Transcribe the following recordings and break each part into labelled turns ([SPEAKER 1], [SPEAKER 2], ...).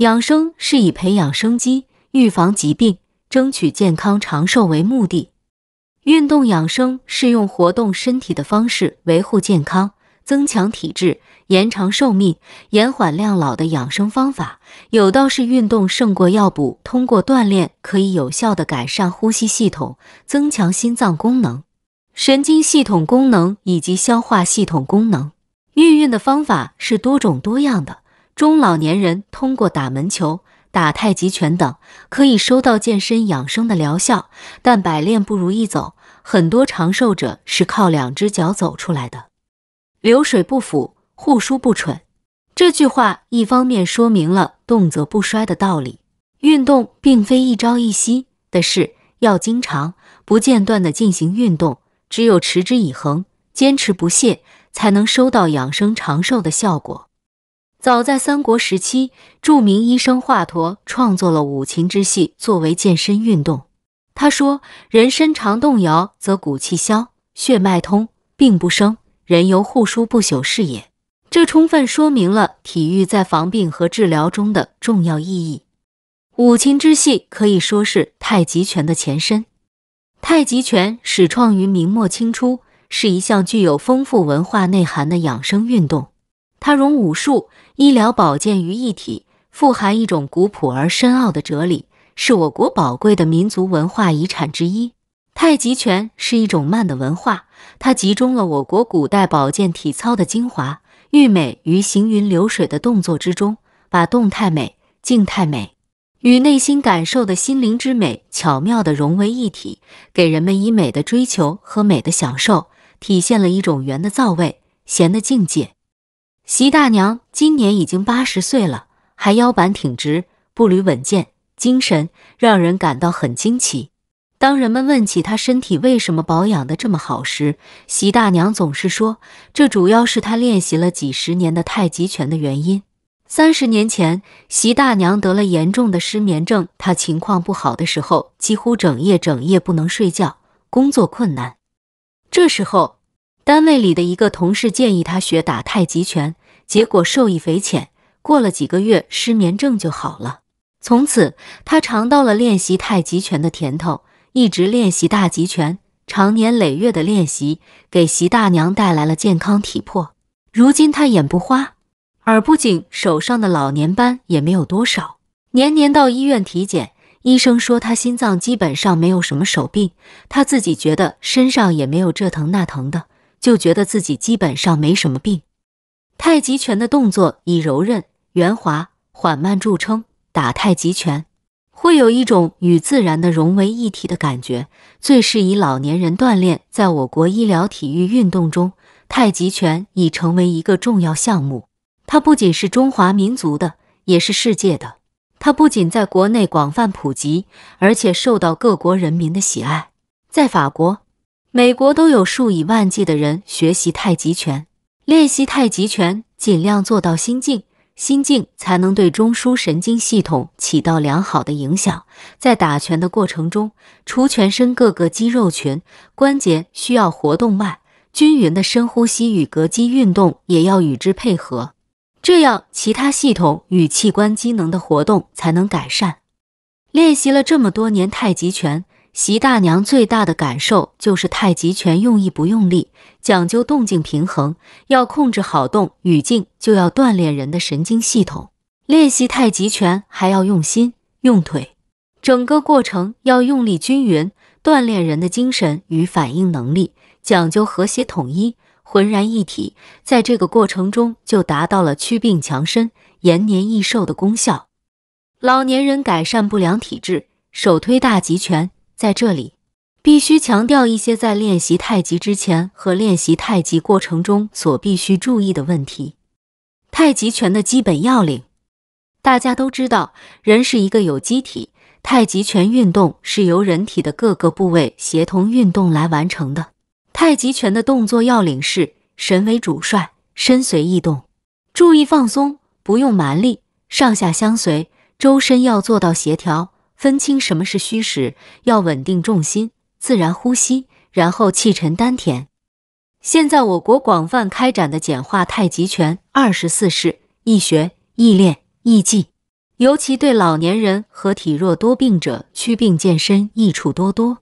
[SPEAKER 1] 养生是以培养生机、预防疾病、争取健康长寿为目的。运动养生是用活动身体的方式维护健康、增强体质、延长寿命、延缓量老的养生方法。有道是“运动胜过药补”，通过锻炼可以有效的改善呼吸系统、增强心脏功能、神经系统功能以及消化系统功能。运运的方法是多种多样的。中老年人通过打门球、打太极拳等，可以收到健身养生的疗效。但百练不如一走，很多长寿者是靠两只脚走出来的。流水不腐，户书不蠢。这句话一方面说明了动则不衰的道理。运动并非一朝一夕的事，要经常不间断地进行运动。只有持之以恒、坚持不懈，才能收到养生长寿的效果。早在三国时期，著名医生华佗创作了五禽之戏作为健身运动。他说：“人身常动摇，则骨气消，血脉通，病不生。人由护疏不朽是也。”这充分说明了体育在防病和治疗中的重要意义。五禽之戏可以说是太极拳的前身。太极拳始创于明末清初，是一项具有丰富文化内涵的养生运动。它融武术、医疗保健于一体，富含一种古朴而深奥的哲理，是我国宝贵的民族文化遗产之一。太极拳是一种慢的文化，它集中了我国古代保健体操的精华，寓美于行云流水的动作之中，把动态美、静态美与内心感受的心灵之美巧妙地融为一体，给人们以美的追求和美的享受，体现了一种圆的造味、弦的境界。席大娘今年已经八十岁了，还腰板挺直，步履稳健，精神让人感到很惊奇。当人们问起她身体为什么保养得这么好时，席大娘总是说：“这主要是她练习了几十年的太极拳的原因。”三十年前，席大娘得了严重的失眠症，她情况不好的时候，几乎整夜整夜不能睡觉，工作困难。这时候，单位里的一个同事建议她学打太极拳。结果受益匪浅，过了几个月，失眠症就好了。从此，他尝到了练习太极拳的甜头，一直练习大极拳。长年累月的练习，给席大娘带来了健康体魄。如今，他眼不花，耳不紧，手上的老年斑也没有多少。年年到医院体检，医生说他心脏基本上没有什么手病。他自己觉得身上也没有这疼那疼的，就觉得自己基本上没什么病。太极拳的动作以柔韧、圆滑、缓慢著称。打太极拳会有一种与自然的融为一体的感觉，最适宜老年人锻炼。在我国医疗体育运动中，太极拳已成为一个重要项目。它不仅是中华民族的，也是世界的。它不仅在国内广泛普及，而且受到各国人民的喜爱。在法国、美国都有数以万计的人学习太极拳。练习太极拳，尽量做到心静，心静才能对中枢神经系统起到良好的影响。在打拳的过程中，除全身各个肌肉群、关节需要活动外，均匀的深呼吸与膈肌运动也要与之配合，这样其他系统与器官机能的活动才能改善。练习了这么多年太极拳。习大娘最大的感受就是太极拳用意不用力，讲究动静平衡，要控制好动与静，就要锻炼人的神经系统。练习太极拳还要用心用腿，整个过程要用力均匀，锻炼人的精神与反应能力，讲究和谐统一，浑然一体。在这个过程中就达到了祛病强身、延年益寿的功效。老年人改善不良体质，首推大极拳。在这里，必须强调一些在练习太极之前和练习太极过程中所必须注意的问题。太极拳的基本要领，大家都知道，人是一个有机体，太极拳运动是由人体的各个部位协同运动来完成的。太极拳的动作要领是：神为主帅，身随意动，注意放松，不用蛮力，上下相随，周身要做到协调。分清什么是虚实，要稳定重心，自然呼吸，然后气沉丹田。现在我国广泛开展的简化太极拳二十四式，易学易练易记，尤其对老年人和体弱多病者祛病健身益处多多。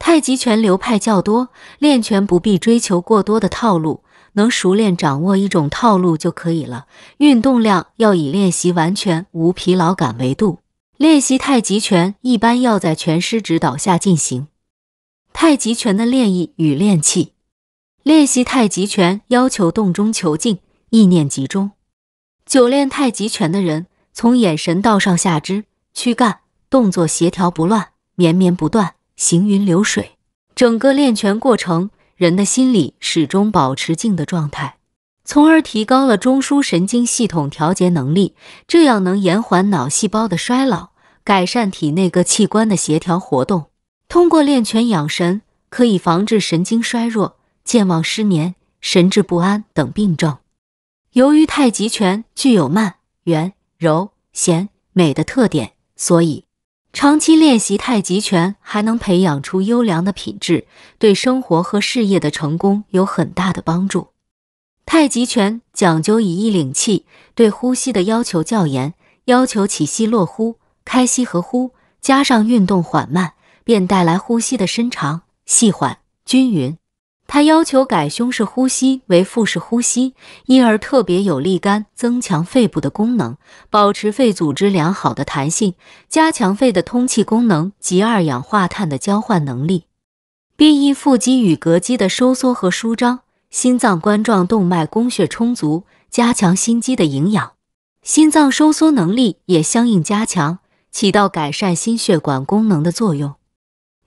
[SPEAKER 1] 太极拳流派较多，练拳不必追求过多的套路，能熟练掌握一种套路就可以了。运动量要以练习完全无疲劳感为度。练习太极拳一般要在拳师指导下进行。太极拳的练意与练气。练习太极拳要求动中求静，意念集中。久练太极拳的人，从眼神到上下肢、躯干，动作协调不乱，绵绵不断，行云流水。整个练拳过程，人的心理始终保持静的状态。从而提高了中枢神经系统调节能力，这样能延缓脑细胞的衰老，改善体内各器官的协调活动。通过练拳养神，可以防治神经衰弱、健忘、失眠、神志不安等病症。由于太极拳具有慢、圆、柔、弦、美的特点，所以长期练习太极拳还能培养出优良的品质，对生活和事业的成功有很大的帮助。太极拳讲究以意领气，对呼吸的要求较严，要求起吸落呼，开吸合呼，加上运动缓慢，便带来呼吸的深长、细缓、均匀。它要求改胸式呼吸为腹式呼吸，因而特别有利肝，增强肺部的功能，保持肺组织良好的弹性，加强肺的通气功能及二氧化碳的交换能力，鼻翼腹肌与膈肌的收缩和舒张。心脏冠状动脉供血充足，加强心肌的营养，心脏收缩能力也相应加强，起到改善心血管功能的作用。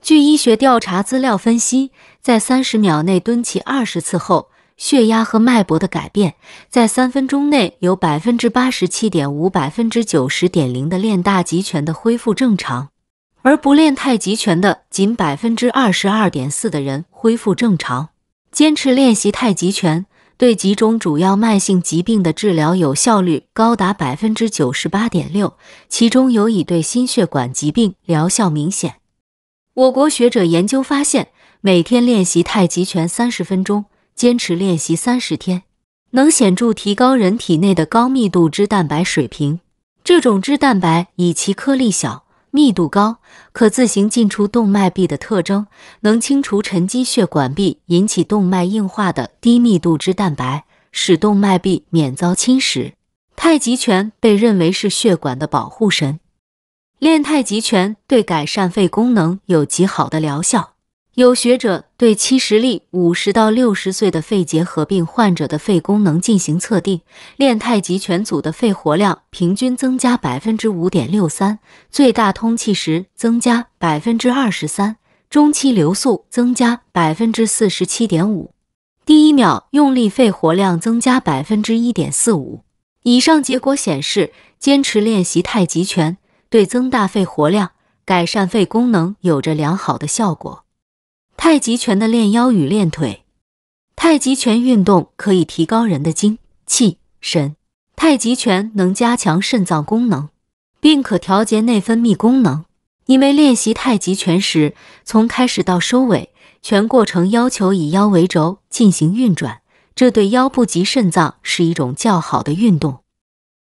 [SPEAKER 1] 据医学调查资料分析，在三十秒内蹲起二十次后，血压和脉搏的改变在三分钟内有百分之八十七点五、百分之九十点零的练大极拳的恢复正常，而不练太极拳的仅百分之二十二点四的人恢复正常。坚持练习太极拳，对几种主要慢性疾病的治疗有效率高达百分之九十八点六，其中尤以对心血管疾病疗效明显。我国学者研究发现，每天练习太极拳三十分钟，坚持练习三十天，能显著提高人体内的高密度脂蛋白水平。这种脂蛋白以其颗粒小。密度高，可自行进出动脉壁的特征，能清除沉积血管壁引起动脉硬化的低密度脂蛋白，使动脉壁免遭侵蚀。太极拳被认为是血管的保护神，练太极拳对改善肺功能有极好的疗效。有学者对七十例五十到六十岁的肺结核病患者的肺功能进行测定，练太极拳组的肺活量平均增加百分之五点六三，最大通气时增加百分之二十三，中期流速增加百分之四十七点五，第一秒用力肺活量增加百分之一点四五。以上结果显示，坚持练习太极拳对增大肺活量、改善肺功能有着良好的效果。太极拳的练腰与练腿。太极拳运动可以提高人的精气神。太极拳能加强肾脏功能，并可调节内分泌功能。因为练习太极拳时，从开始到收尾，全过程要求以腰为轴进行运转，这对腰部及肾脏是一种较好的运动。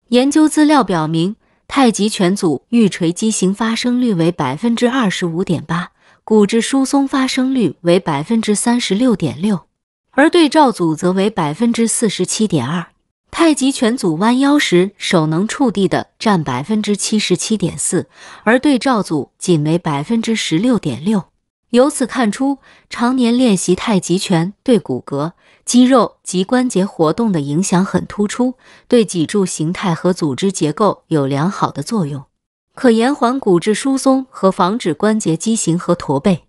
[SPEAKER 1] 研究资料表明，太极拳组盂锤畸形发生率为百分之二十五点八。骨质疏松发生率为百分之三十六点六，而对照组则为百分之四十七点二。太极拳组弯腰时手能触地的占百分之七十七点四，而对照组仅为百分之十六点六。由此看出，常年练习太极拳对骨骼、肌肉及关节活动的影响很突出，对脊柱形态和组织结构有良好的作用。可延缓骨质疏松和防止关节畸形和驼背。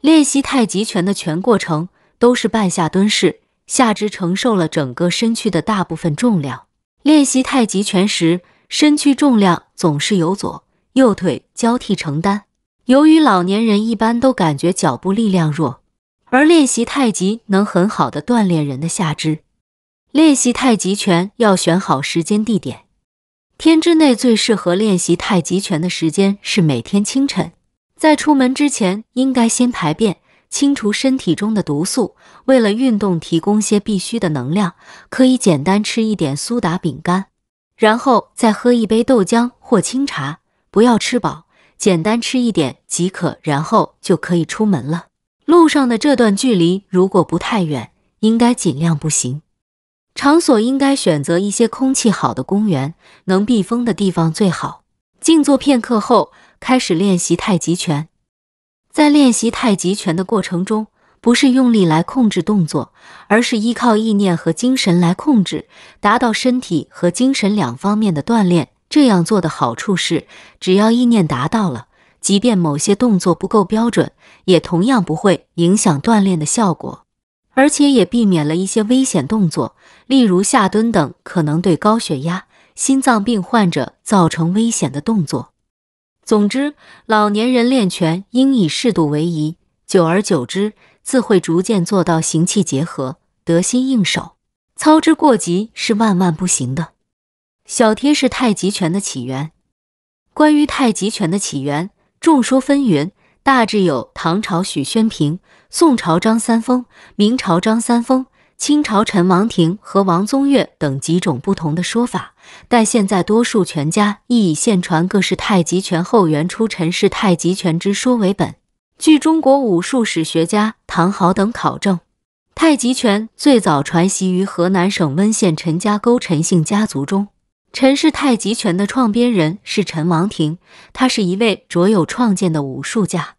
[SPEAKER 1] 练习太极拳的全过程都是半下蹲式，下肢承受了整个身躯的大部分重量。练习太极拳时，身躯重量总是由左右腿交替承担。由于老年人一般都感觉脚部力量弱，而练习太极能很好的锻炼人的下肢。练习太极拳要选好时间地点。天之内最适合练习太极拳的时间是每天清晨，在出门之前应该先排便，清除身体中的毒素，为了运动提供些必须的能量，可以简单吃一点苏打饼干，然后再喝一杯豆浆或清茶，不要吃饱，简单吃一点即可，然后就可以出门了。路上的这段距离如果不太远，应该尽量步行。场所应该选择一些空气好的公园，能避风的地方最好。静坐片刻后，开始练习太极拳。在练习太极拳的过程中，不是用力来控制动作，而是依靠意念和精神来控制，达到身体和精神两方面的锻炼。这样做的好处是，只要意念达到了，即便某些动作不够标准，也同样不会影响锻炼的效果。而且也避免了一些危险动作，例如下蹲等可能对高血压、心脏病患者造成危险的动作。总之，老年人练拳应以适度为宜，久而久之，自会逐渐做到形气结合，得心应手。操之过急是万万不行的。小贴士：太极拳的起源。关于太极拳的起源，众说纷纭。大致有唐朝许宣平、宋朝张三丰、明朝张三丰、清朝陈王庭和王宗岳等几种不同的说法，但现在多数拳家亦以现传各式太极拳后援出陈氏太极拳之说为本。据中国武术史学家唐豪等考证，太极拳最早传习于河南省温县陈家沟陈姓家族中。陈氏太极拳的创编人是陈王廷，他是一位卓有创建的武术家。